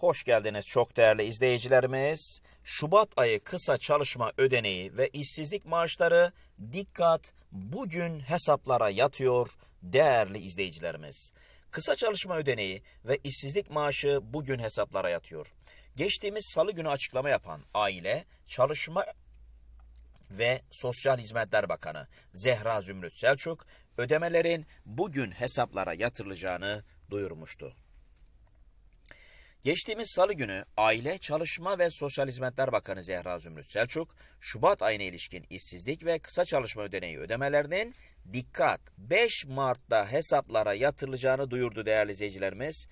Hoş geldiniz çok değerli izleyicilerimiz. Şubat ayı kısa çalışma ödeneği ve işsizlik maaşları dikkat bugün hesaplara yatıyor değerli izleyicilerimiz. Kısa çalışma ödeneği ve işsizlik maaşı bugün hesaplara yatıyor. Geçtiğimiz salı günü açıklama yapan Aile, Çalışma ve Sosyal Hizmetler Bakanı Zehra Zümrüt Selçuk ödemelerin bugün hesaplara yatırılacağını duyurmuştu. Geçtiğimiz salı günü Aile, Çalışma ve Sosyal Hizmetler Bakanı Zehra Zümrüt Selçuk, Şubat ayına ilişkin işsizlik ve kısa çalışma ödeneği ödemelerinin dikkat 5 Mart'ta hesaplara yatırılacağını duyurdu değerli izleyicilerimiz.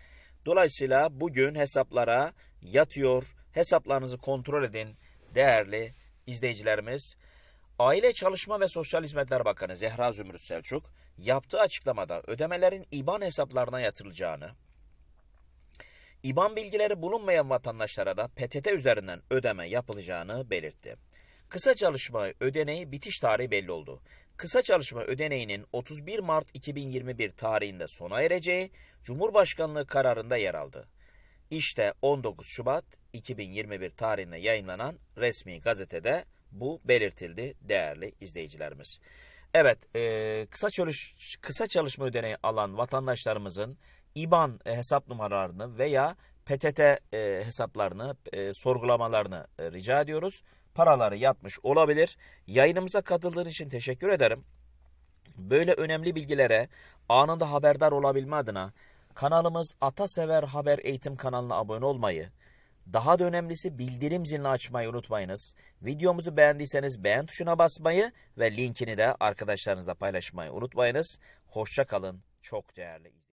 Dolayısıyla bugün hesaplara yatıyor, hesaplarınızı kontrol edin değerli izleyicilerimiz. Aile Çalışma ve Sosyal Hizmetler Bakanı Zehra Zümrüt Selçuk yaptığı açıklamada ödemelerin IBAN hesaplarına yatırılacağını, İBAN bilgileri bulunmayan vatandaşlara da PTT üzerinden ödeme yapılacağını belirtti. Kısa çalışma ödeneği bitiş tarihi belli oldu. Kısa çalışma ödeneğinin 31 Mart 2021 tarihinde sona ereceği Cumhurbaşkanlığı kararında yer aldı. İşte 19 Şubat 2021 tarihinde yayınlanan resmi gazetede bu belirtildi değerli izleyicilerimiz. Evet, e, kısa çalış kısa çalışma ödeneği alan vatandaşlarımızın IBAN e, hesap numaralarını veya PTT e, hesaplarını, e, sorgulamalarını e, rica ediyoruz. Paraları yatmış olabilir. Yayınımıza katıldığın için teşekkür ederim. Böyle önemli bilgilere anında haberdar olabilme adına kanalımız Atasever Haber Eğitim kanalına abone olmayı, daha da önemlisi bildirim zilini açmayı unutmayınız. Videomuzu beğendiyseniz beğen tuşuna basmayı ve linkini de arkadaşlarınızla paylaşmayı unutmayınız. Hoşçakalın. Çok değerli